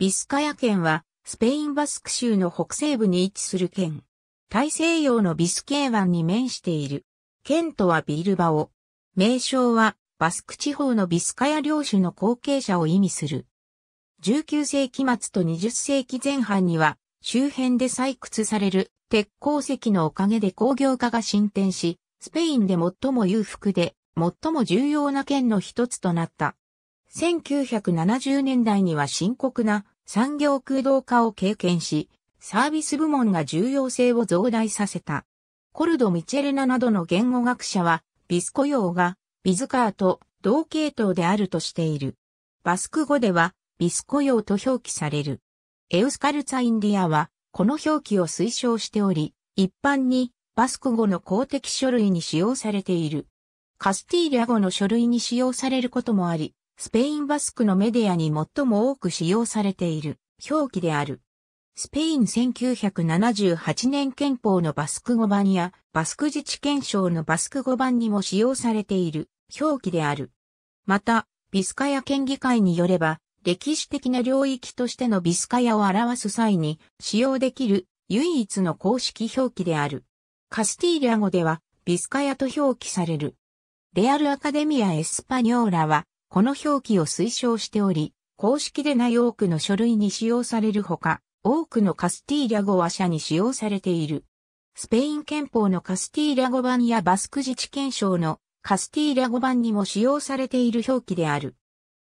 ビスカヤ県は、スペインバスク州の北西部に位置する県。大西洋のビスケー湾に面している。県とはビルバオ。名称は、バスク地方のビスカヤ領主の後継者を意味する。19世紀末と20世紀前半には、周辺で採掘される鉄鉱石のおかげで工業化が進展し、スペインで最も裕福で、最も重要な県の一つとなった。1970年代には深刻な産業空洞化を経験し、サービス部門が重要性を増大させた。コルド・ミチェレナなどの言語学者は、ビスコ用がビズカーと同系統であるとしている。バスク語ではビスコ用と表記される。エウスカルツァ・インディアはこの表記を推奨しており、一般にバスク語の公的書類に使用されている。カスティーリャ語の書類に使用されることもあり、スペインバスクのメディアに最も多く使用されている表記である。スペイン1978年憲法のバスク語版やバスク自治憲章のバスク語版にも使用されている表記である。また、ビスカヤ県議会によれば、歴史的な領域としてのビスカヤを表す際に使用できる唯一の公式表記である。カスティーリャ語ではビスカヤと表記される。レアルアカデミア・エスパニョーラはこの表記を推奨しており、公式でない多くの書類に使用されるほか、多くのカスティーリャ語話者に使用されている。スペイン憲法のカスティーリャ語版やバスク自治憲章のカスティーリャ語版にも使用されている表記である。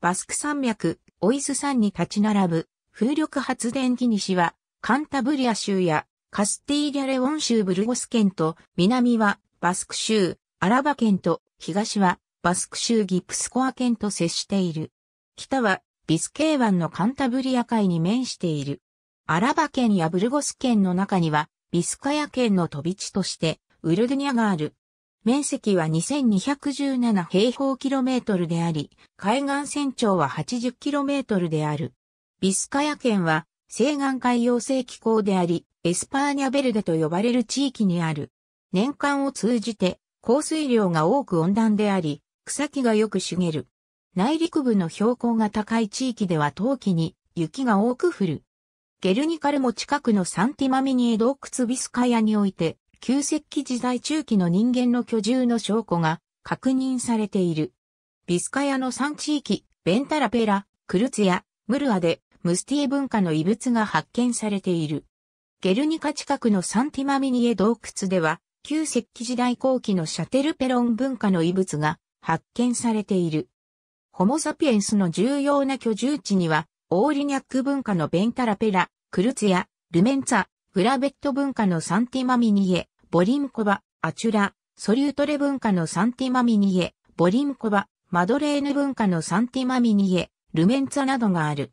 バスク山脈、オイス山に立ち並ぶ風力発電機西はカンタブリア州やカスティーリャレオン州ブルゴス県と南はバスク州、アラバ県と東はバスク州ギプスコア県と接している。北はビスケー湾のカンタブリア海に面している。アラバ県やブルゴス県の中には、ビスカヤ県の飛び地として、ウルドニャがある。面積は2217平方キロメートルであり、海岸線長は80キロメートルである。ビスカヤ県は、西岸海洋性気候であり、エスパーニャベルデと呼ばれる地域にある。年間を通じて、降水量が多く温暖であり、草木がよく茂る。内陸部の標高が高い地域では冬季に雪が多く降る。ゲルニカルも近くのサンティマミニエ洞窟ビスカヤにおいて、旧石器時代中期の人間の居住の証拠が確認されている。ビスカヤの3地域、ベンタラペラ、クルツヤ、ムルアで、ムスティエ文化の遺物が発見されている。ゲルニカ近くのサンティマミニエ洞窟では、旧石器時代後期のシャテルペロン文化の遺物が発見されている。ホモサピエンスの重要な居住地には、オーリニャック文化のベンタラペラ、クルツヤ、ルメンツァ、フラベット文化のサンティマミニエ、ボリムコバ、アチュラ、ソリュートレ文化のサンティマミニエ、ボリムコバ、マドレーヌ文化のサンティマミニエ、ルメンツァなどがある。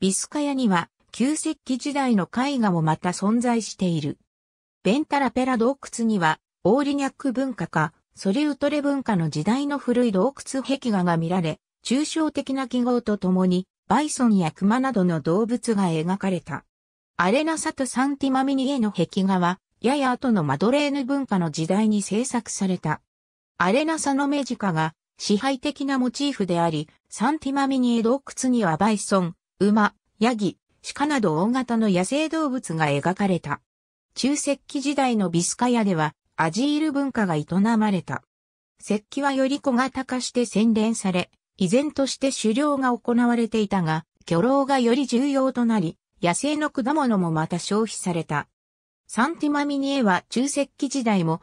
ビスカヤには旧石器時代の絵画もまた存在している。ベンタラペラ洞窟にはオーリニャック文化かソリウトレ文化の時代の古い洞窟壁画が見られ、抽象的な記号とともに、バイソンやクマなどの動物が描かれた。アレナサとサンティマミニエの壁画は、やや後のマドレーヌ文化の時代に制作された。アレナサのメジカが支配的なモチーフであり、サンティマミニエ洞窟にはバイソン、馬、ヤギ、鹿など大型の野生動物が描かれた。中石器時代のビスカヤでは、アジール文化が営まれた。石器はより小型化して洗練され、依然として狩猟が行われていたが、漁労がより重要となり、野生の果物もまた消費された。サンティマミニエは中石器時代も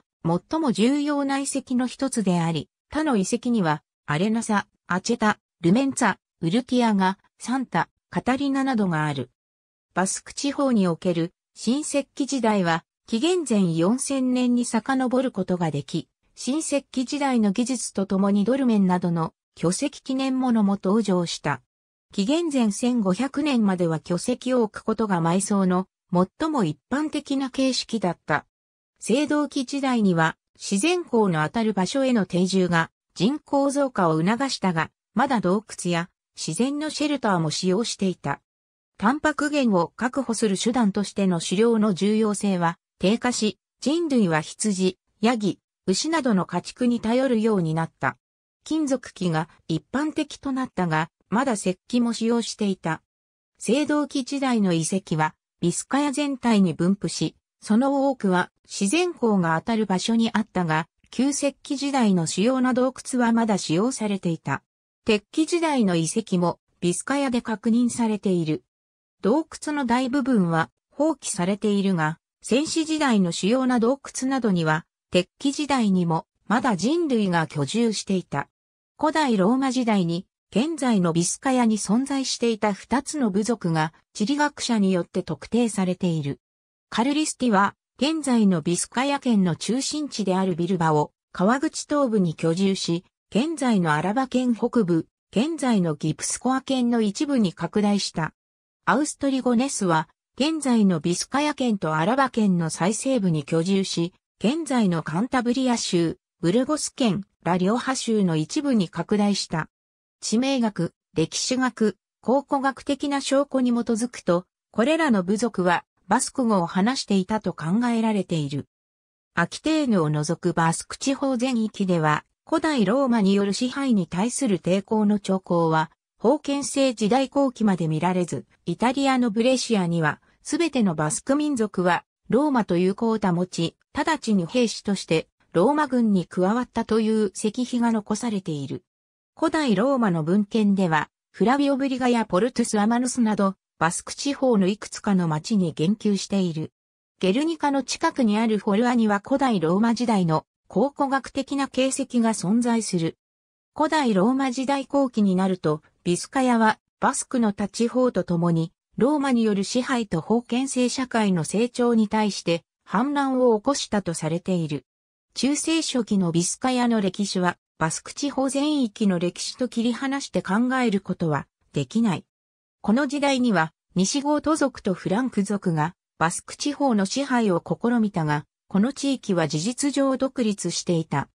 最も重要な遺跡の一つであり、他の遺跡には、アレナサ、アチェタ、ルメンツァ、ウルティアが、サンタ、カタリナなどがある。バスク地方における新石器時代は紀元前4000年に遡ることができ、新石器時代の技術とともにドルメンなどの巨石記念物も登場した。紀元前1500年までは巨石を置くことが埋葬の最も一般的な形式だった。青銅器時代には自然光の当たる場所への定住が人口増加を促したが、まだ洞窟や自然のシェルターも使用していた。タンパク源を確保する手段としての狩猟の重要性は低下し、人類は羊、ヤギ、牛などの家畜に頼るようになった。金属器が一般的となったが、まだ石器も使用していた。青銅器時代の遺跡は、ビスカヤ全体に分布し、その多くは自然光が当たる場所にあったが、旧石器時代の主要な洞窟はまだ使用されていた。鉄器時代の遺跡もビスカヤで確認されている。洞窟の大部分は放棄されているが、戦死時代の主要な洞窟などには、鉄器時代にもまだ人類が居住していた。古代ローマ時代に、現在のビスカヤに存在していた二つの部族が地理学者によって特定されている。カルリスティは、現在のビスカヤ県の中心地であるビルバを、川口東部に居住し、現在のアラバ県北部、現在のギプスコア県の一部に拡大した。アウストリゴネスは、現在のビスカヤ県とアラバ県の最西部に居住し、現在のカンタブリア州、ブルゴス県、ラリオハ州の一部に拡大した。地名学、歴史学、考古学的な証拠に基づくと、これらの部族はバスク語を話していたと考えられている。アキテーヌを除くバスク地方全域では、古代ローマによる支配に対する抵抗の兆候は、封建制時代後期まで見られず、イタリアのブレシアには、すべてのバスク民族は、ローマと友好を保ち、直ちに兵士として、ローマ軍に加わったという石碑が残されている。古代ローマの文献では、フラビオ・ブリガやポルトゥス・アマヌスなど、バスク地方のいくつかの町に言及している。ゲルニカの近くにあるフォルアには古代ローマ時代の考古学的な形跡が存在する。古代ローマ時代後期になると、ビスカヤはバスクの他地方と共にローマによる支配と封建制社会の成長に対して反乱を起こしたとされている。中世初期のビスカヤの歴史は、バスク地方全域の歴史と切り離して考えることはできない。この時代には、西ゴート族とフランク族が、バスク地方の支配を試みたが、この地域は事実上独立していた。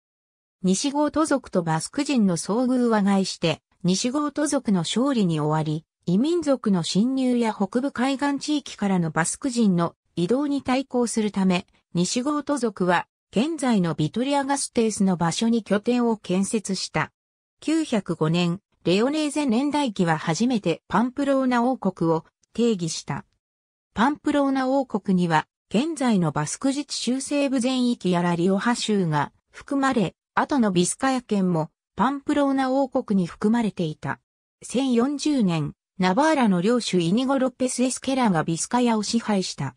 西ゴート族とバスク人の遭遇は害して、西ゴート族の勝利に終わり、異民族の侵入や北部海岸地域からのバスク人の移動に対抗するため、西ゴート族は現在のビトリアガステースの場所に拠点を建設した。905年、レオネーゼ年代記は初めてパンプローナ王国を定義した。パンプローナ王国には、現在のバスク自治州西部全域やラリオハ州が含まれ、後のビスカヤ県もパンプローナ王国に含まれていた。1040年、ナバーラの領主イニゴ・ロッペス・エスケラがビスカヤを支配した。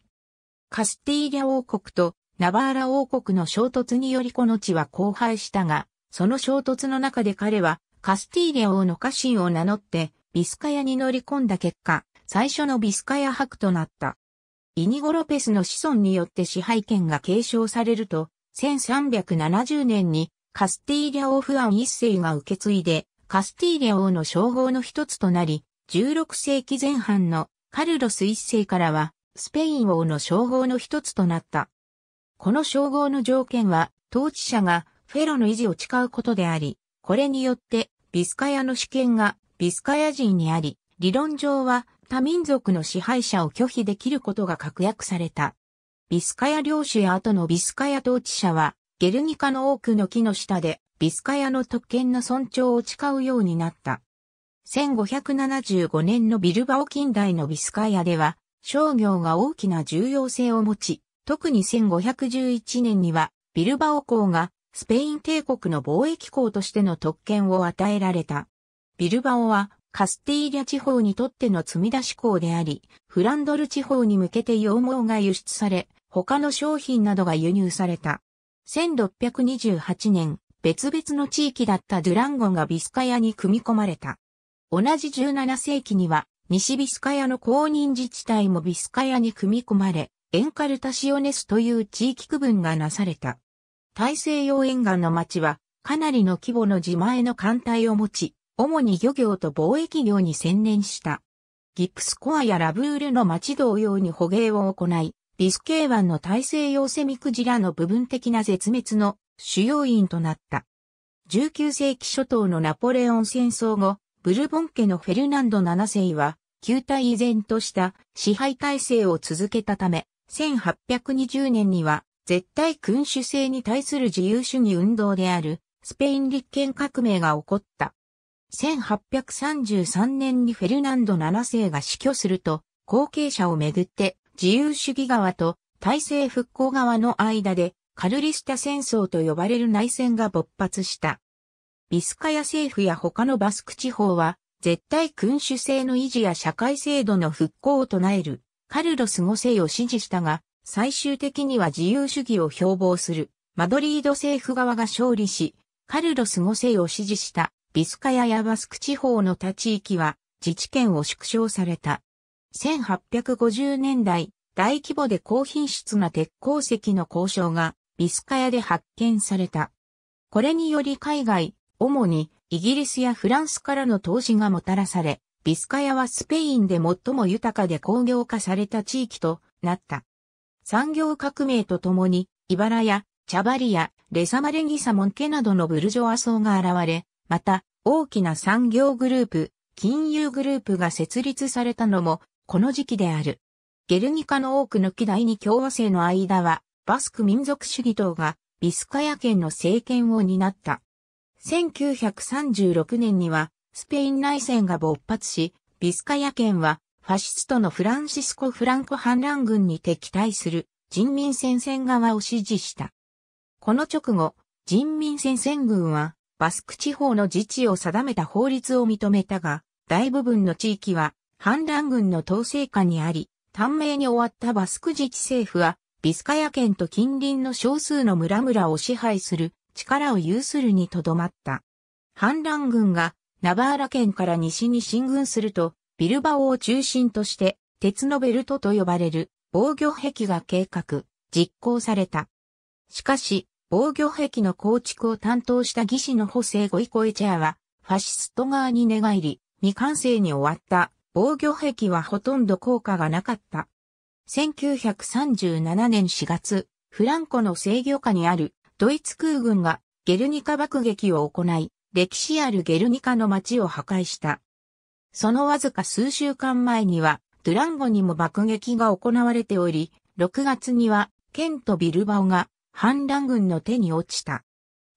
カスティーリャ王国とナバーラ王国の衝突によりこの地は荒廃したが、その衝突の中で彼はカスティーリャ王の家臣を名乗ってビスカヤに乗り込んだ結果、最初のビスカヤ伯となった。イニゴ・ロペスの子孫によって支配権が継承されると、1370年にカスティーリャ王フアン一世が受け継いで、カスティーリャ王の称号の一つとなり、16世紀前半のカルロス一世からは、スペイン王の称号の一つとなった。この称号の条件は、統治者がフェロの維持を誓うことであり、これによってビスカヤの主権がビスカヤ人にあり、理論上は他民族の支配者を拒否できることが確約された。ビスカヤ領主や後のビスカヤ統治者は、ゲルニカの多くの木の下でビスカヤの特権の尊重を誓うようになった。1575年のビルバオ近代のビスカヤでは、商業が大きな重要性を持ち、特に1511年には、ビルバオ港がスペイン帝国の貿易港としての特権を与えられた。ビルバオはカスティーリャ地方にとっての積み出し港であり、フランドル地方に向けて羊毛が輸出され、他の商品などが輸入された。1628年、別々の地域だったドゥランゴがビスカヤに組み込まれた。同じ17世紀には、西ビスカヤの公認自治体もビスカヤに組み込まれ、エンカルタシオネスという地域区分がなされた。大西洋沿岸の町は、かなりの規模の自前の艦隊を持ち、主に漁業と貿易業に専念した。ギプスコアやラブールの町同様に捕鯨を行い、ビスケー湾の大西洋セミクジラの部分的な絶滅の主要因となった。19世紀初頭のナポレオン戦争後、ブルボン家のフェルナンド7世は、旧体依然とした支配体制を続けたため、1820年には、絶対君主制に対する自由主義運動である、スペイン立憲革命が起こった。1833年にフェルナンド7世が死去すると、後継者をめぐって自由主義側と体制復興側の間でカルリスタ戦争と呼ばれる内戦が勃発した。ビスカヤ政府や他のバスク地方は、絶対君主制の維持や社会制度の復興を唱える、カルロス5世を支持したが、最終的には自由主義を標榜する、マドリード政府側が勝利し、カルロス5世を支持したビスカヤやバスク地方の他地域は自治権を縮小された。1850年代、大規模で高品質な鉄鉱石の交渉がビスカヤで発見された。これにより海外、主にイギリスやフランスからの投資がもたらされ、ビスカヤはスペインで最も豊かで工業化された地域となった。産業革命とともに、イバラやチャバリア、レサマレギサモンケなどのブルジョア層が現れ、また大きな産業グループ、金融グループが設立されたのもこの時期である。ゲルニカの多くの機第に共和制の間は、バスク民族主義党がビスカヤ県の政権を担った。1936年にはスペイン内戦が勃発し、ビスカヤ県はファシストのフランシスコ・フランコ反乱軍に敵対する人民戦線側を支持した。この直後、人民戦線軍はバスク地方の自治を定めた法律を認めたが、大部分の地域は反乱軍の統制下にあり、短命に終わったバスク自治政府はビスカヤ県と近隣の少数の村々を支配する力を有するにとどまった。反乱軍がナバーラ県から西に進軍すると、ビルバオを中心として、鉄のベルトと呼ばれる防御壁が計画、実行された。しかし、防御壁の構築を担当した技師の補正ゴイコエチャーは、ファシスト側に寝返り、未完成に終わった防御壁はほとんど効果がなかった。1937年4月、フランコの制御下にあるドイツ空軍がゲルニカ爆撃を行い、歴史あるゲルニカの街を破壊した。そのわずか数週間前には、ドゥランゴにも爆撃が行われており、6月には、ケント・ビルバオが反乱軍の手に落ちた。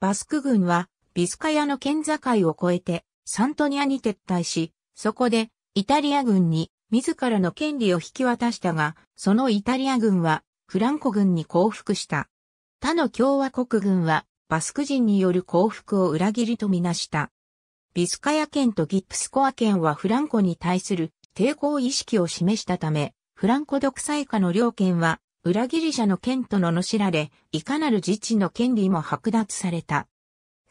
バスク軍は、ビスカヤの県境を越えて、サントニアに撤退し、そこで、イタリア軍に自らの権利を引き渡したが、そのイタリア軍は、フランコ軍に降伏した。他の共和国軍はバスク人による降伏を裏切りとみなした。ビスカヤ県とギップスコア県はフランコに対する抵抗意識を示したため、フランコ独裁下の両県は裏切り者の県と罵られ、いかなる自治の権利も剥奪された。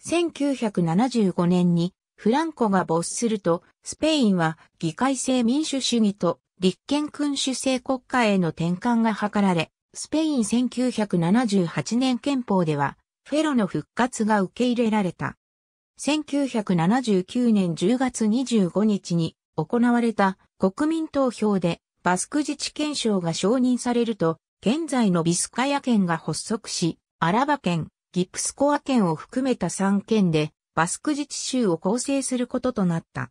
1975年にフランコが没すると、スペインは議会制民主主義と立憲君主制国家への転換が図られ、スペイン1978年憲法では、フェロの復活が受け入れられた。1979年10月25日に行われた国民投票でバスク自治憲章が承認されると、現在のビスカヤ県が発足し、アラバ県、ギプスコア県を含めた3県でバスク自治州を構成することとなった。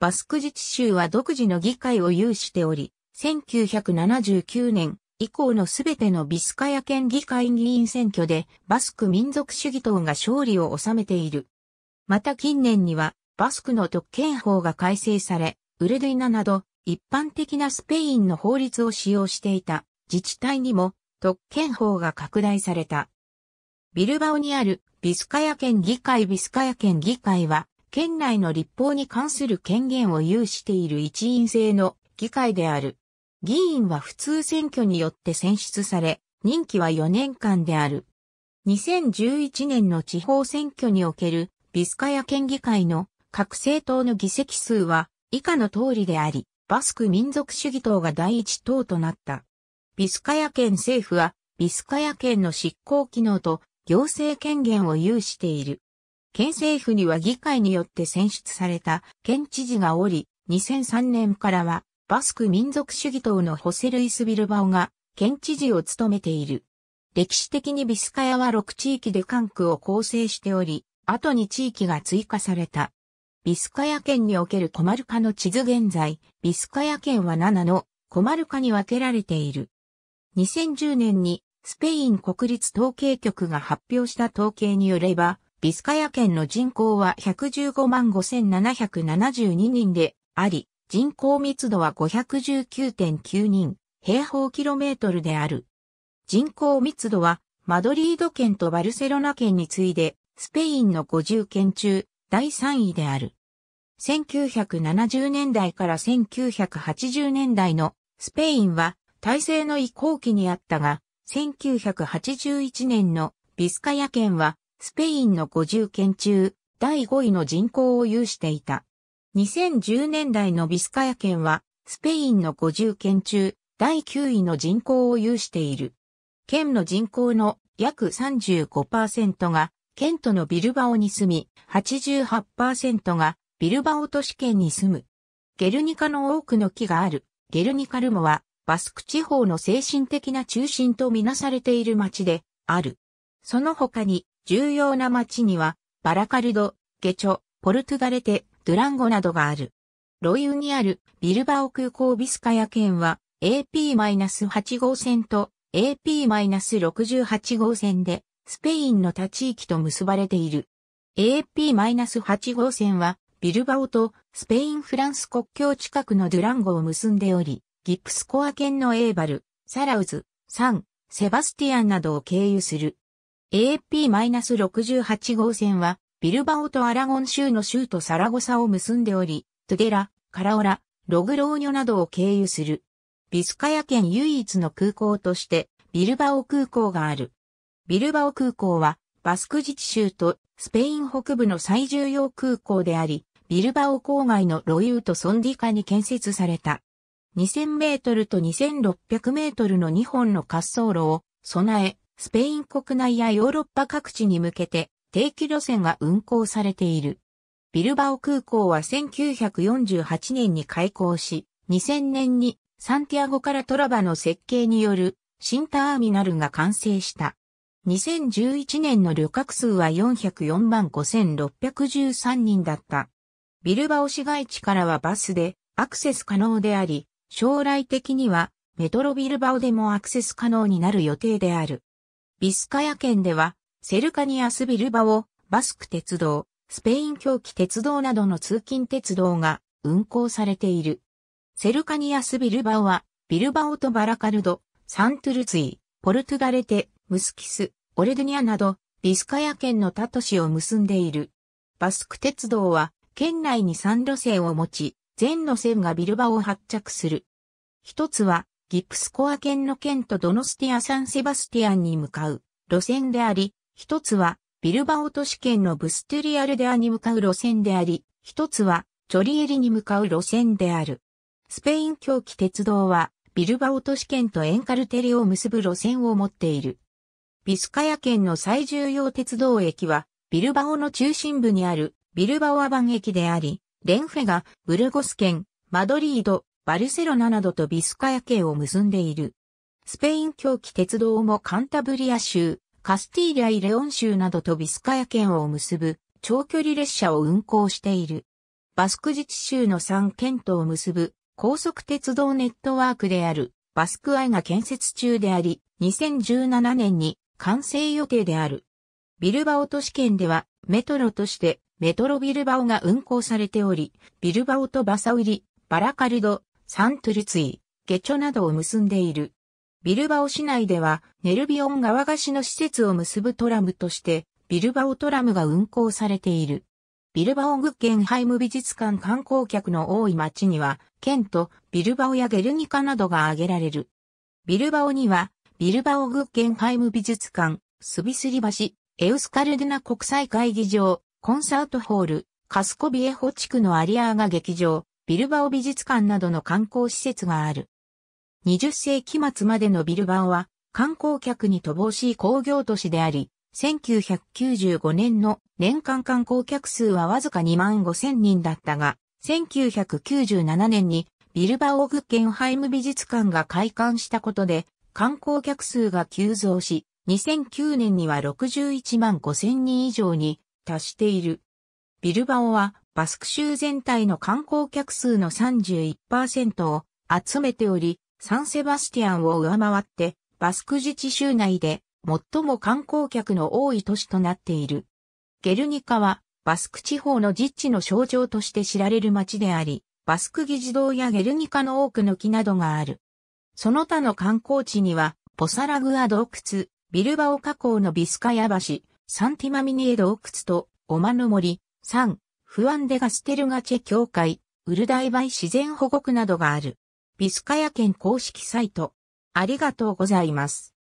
バスク自治州は独自の議会を有しており、1979年以降のすべてのビスカヤ県議会議員選挙でバスク民族主義党が勝利を収めている。また近年にはバスクの特権法が改正され、ウルディナなど一般的なスペインの法律を使用していた自治体にも特権法が拡大された。ビルバオにあるビスカヤ県議会ビスカヤ県議会は県内の立法に関する権限を有している一員制の議会である。議員は普通選挙によって選出され、任期は4年間である。2011年の地方選挙におけるビスカヤ県議会の各政党の議席数は以下の通りであり、バスク民族主義党が第一党となった。ビスカヤ県政府はビスカヤ県の執行機能と行政権限を有している。県政府には議会によって選出された県知事がおり、2003年からはバスク民族主義党のホセルイス・ビルバオが県知事を務めている。歴史的にビスカヤは6地域で管区を構成しており、後に地域が追加された。ビスカヤ県におけるコマルカの地図現在、ビスカヤ県は7のコマルカに分けられている。2010年にスペイン国立統計局が発表した統計によれば、ビスカヤ県の人口は115万5772人であり、人口密度は519.9人、平方キロメートルである。人口密度は、マドリード県とバルセロナ県に次いで、スペインの50県中、第3位である。1970年代から1980年代のスペインは体制の移行期にあったが、1981年のビスカヤ県はスペインの50県中第5位の人口を有していた。2010年代のビスカヤ県は、スペインの50県中、第9位の人口を有している。県の人口の約35%が、県都のビルバオに住み、88%がビルバオ都市圏に住む。ゲルニカの多くの木がある、ゲルニカルモは、バスク地方の精神的な中心とみなされている町で、ある。その他に、重要な町には、バラカルド、ゲチョ、ポルトゥガレテ、ドゥランゴなどがある。ロイウにあるビルバオ空港ビスカヤ県は AP-8 号線と AP-68 号線でスペインの他地域と結ばれている。AP-8 号線はビルバオとスペインフランス国境近くのドゥランゴを結んでおり、ギプスコア県のエーバル、サラウズ、サン、セバスティアンなどを経由する。AP-68 号線はビルバオとアラゴン州の州とサラゴサを結んでおり、トゥデラ、カラオラ、ログローニョなどを経由する。ビスカヤ県唯一の空港として、ビルバオ空港がある。ビルバオ空港は、バスク自治州とスペイン北部の最重要空港であり、ビルバオ郊外のロユーとソンディカに建設された。2000メートルと2600メートルの2本の滑走路を備え、スペイン国内やヨーロッパ各地に向けて定期路線が運行されている。ビルバオ空港は1948年に開港し、2000年にサンティアゴからトラバの設計による新ターミナルが完成した。2011年の旅客数は404万5613人だった。ビルバオ市街地からはバスでアクセス可能であり、将来的にはメトロビルバオでもアクセス可能になる予定である。ビスカヤ県ではセルカニアスビルバオ、バスク鉄道、スペイン狂気鉄道などの通勤鉄道が運行されている。セルカニアスビルバオは、ビルバオとバラカルド、サントゥルツィ、ポルトガレテ、ムスキス、オレドニアなど、ビスカヤ県の他都市を結んでいる。バスク鉄道は、県内に3路線を持ち、全路線がビルバオを発着する。一つは、ギプスコア県の県とドノスティア・サンセバスティアンに向かう路線であり、一つは、ビルバオ都市圏のブステリアルデアに向かう路線であり、一つは、チョリエリに向かう路線である。スペイン狂気鉄道は、ビルバオ都市圏とエンカルテレを結ぶ路線を持っている。ビスカヤ県の最重要鉄道駅は、ビルバオの中心部にあるビルバオアバン駅であり、レンフェがブルゴス県、マドリード、バルセロナなどとビスカヤ県を結んでいる。スペイン狂気鉄道もカンタブリア州、カスティーリャイ・レオン州などとビスカヤ県を結ぶ長距離列車を運行している。バスク自治州の3県とを結ぶ高速鉄道ネットワークであるバスクアイが建設中であり、2017年に完成予定である。ビルバオ都市圏ではメトロとしてメトロビルバオが運行されており、ビルバオとバサウリ、バラカルド、サントルツィ、ゲチョなどを結んでいる。ビルバオ市内では、ネルビオン川菓子の施設を結ぶトラムとして、ビルバオトラムが運行されている。ビルバオグッゲンハイム美術館観光客の多い町には、県とビルバオやゲルニカなどが挙げられる。ビルバオには、ビルバオグッゲンハイム美術館、スビスリ橋、エウスカルデナ国際会議場、コンサートホール、カスコビエホ地区のアリアーガ劇場、ビルバオ美術館などの観光施設がある。20世紀末までのビルバオは観光客に乏しい工業都市であり、1995年の年間観光客数はわずか2万5千人だったが、1997年にビルバオグッケンハイム美術館が開館したことで観光客数が急増し、2009年には61万5千人以上に達している。ビルバオはバスク州全体の観光客数の31%を集めており、サンセバスティアンを上回って、バスク自治州内で最も観光客の多い都市となっている。ゲルニカは、バスク地方の実地の象徴として知られる町であり、バスク議事堂やゲルニカの多くの木などがある。その他の観光地には、ポサラグア洞窟、ビルバオ河口のビスカヤ橋、サンティマミニエ洞窟と、オマモ森、サン、フアンデガステルガチェ教会、ウルダイバイ自然保護区などがある。ビスカヤ県公式サイト。ありがとうございます。